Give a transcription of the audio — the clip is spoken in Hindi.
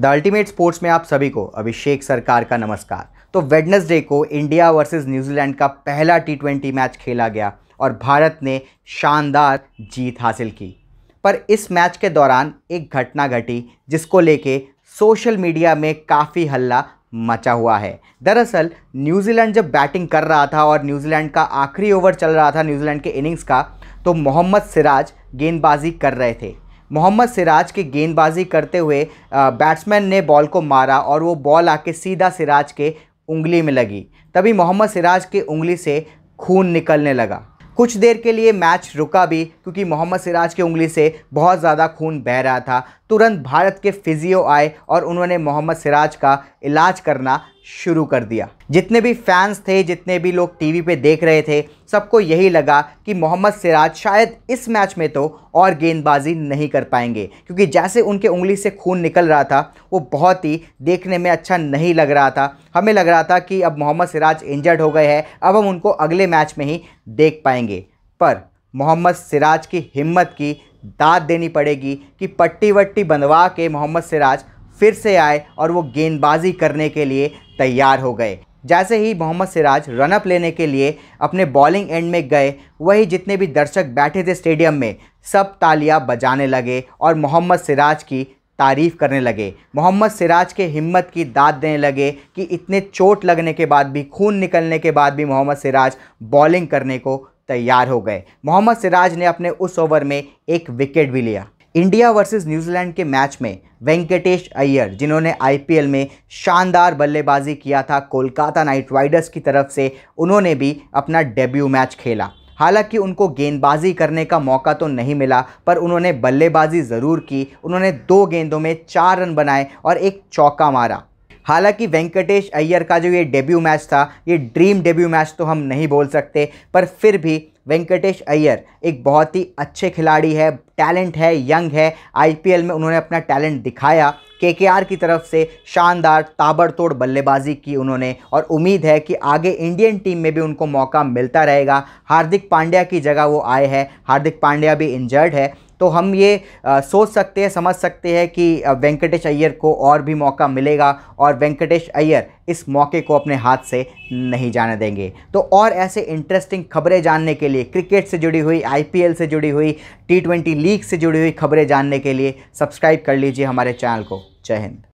द अल्टीमेट स्पोर्ट्स में आप सभी को अभिषेक सरकार का नमस्कार तो वेडनेसडे को इंडिया वर्सेस न्यूजीलैंड का पहला टी ट्वेंटी मैच खेला गया और भारत ने शानदार जीत हासिल की पर इस मैच के दौरान एक घटना घटी जिसको लेके सोशल मीडिया में काफ़ी हल्ला मचा हुआ है दरअसल न्यूजीलैंड जब बैटिंग कर रहा था और न्यूजीलैंड का आखिरी ओवर चल रहा था न्यूजीलैंड के इनिंग्स का तो मोहम्मद सिराज गेंदबाजी कर रहे थे मोहम्मद सिराज की गेंदबाजी करते हुए बैट्समैन ने बॉल को मारा और वो बॉल आके सीधा सिराज के उंगली में लगी तभी मोहम्मद सिराज की उंगली से खून निकलने लगा कुछ देर के लिए मैच रुका भी क्योंकि मोहम्मद सिराज के उंगली से बहुत ज़्यादा खून बह रहा था तुरंत भारत के फिजियो आए और उन्होंने मोहम्मद सिराज का इलाज करना शुरू कर दिया जितने भी फैंस थे जितने भी लोग टीवी पे देख रहे थे सबको यही लगा कि मोहम्मद सिराज शायद इस मैच में तो और गेंदबाजी नहीं कर पाएंगे क्योंकि जैसे उनके उंगली से खून निकल रहा था वो बहुत ही देखने में अच्छा नहीं लग रहा था हमें लग रहा था कि अब मोहम्मद सिराज इंजर्ड हो गए हैं अब हम उनको अगले मैच में ही देख पाएंगे पर मोहम्मद सिराज की हिम्मत की दाद देनी पड़ेगी कि पट्टी वट्टी बंधवा के मोहम्मद सिराज फिर से आए और वो गेंदबाजी करने के लिए तैयार हो गए जैसे ही मोहम्मद सिराज रनअप लेने के लिए अपने बॉलिंग एंड में गए वही जितने भी दर्शक बैठे थे स्टेडियम में सब तालियां बजाने लगे और मोहम्मद सिराज की तारीफ़ करने लगे मोहम्मद सिराज के हिम्मत की दाद देने लगे कि इतने चोट लगने के बाद भी खून निकलने के बाद भी मोहम्मद सिराज बॉलिंग करने को तैयार हो गए मोहम्मद सिराज ने अपने उस ओवर में एक विकेट भी लिया इंडिया वर्सेस न्यूजीलैंड के मैच में वेंकटेश अय्यर जिन्होंने आईपीएल में शानदार बल्लेबाजी किया था कोलकाता नाइट राइडर्स की तरफ से उन्होंने भी अपना डेब्यू मैच खेला हालांकि उनको गेंदबाजी करने का मौका तो नहीं मिला पर उन्होंने बल्लेबाजी ज़रूर की उन्होंने दो गेंदों में चार रन बनाए और एक चौका मारा हालांकि वेंकटेश अय्यर का जो ये डेब्यू मैच था ये ड्रीम डेब्यू मैच तो हम नहीं बोल सकते पर फिर भी वेंकटेश अय्यर एक बहुत ही अच्छे खिलाड़ी है टैलेंट है यंग है आईपीएल में उन्होंने अपना टैलेंट दिखाया केकेआर की तरफ से शानदार ताबड़तोड़ बल्लेबाजी की उन्होंने और उम्मीद है कि आगे इंडियन टीम में भी उनको मौका मिलता रहेगा हार्दिक पांड्या की जगह वो आए हैं हार्दिक पांड्या भी इंजर्ड है तो हम ये आ, सोच सकते हैं समझ सकते हैं कि वेंकटेश अय्यर को और भी मौका मिलेगा और वेंकटेश अय्यर इस मौके को अपने हाथ से नहीं जाने देंगे तो और ऐसे इंटरेस्टिंग खबरें जानने के लिए क्रिकेट से जुड़ी हुई आईपीएल से जुड़ी हुई टी ट्वेंटी लीग से जुड़ी हुई खबरें जानने के लिए सब्सक्राइब कर लीजिए हमारे चैनल को जय हिंद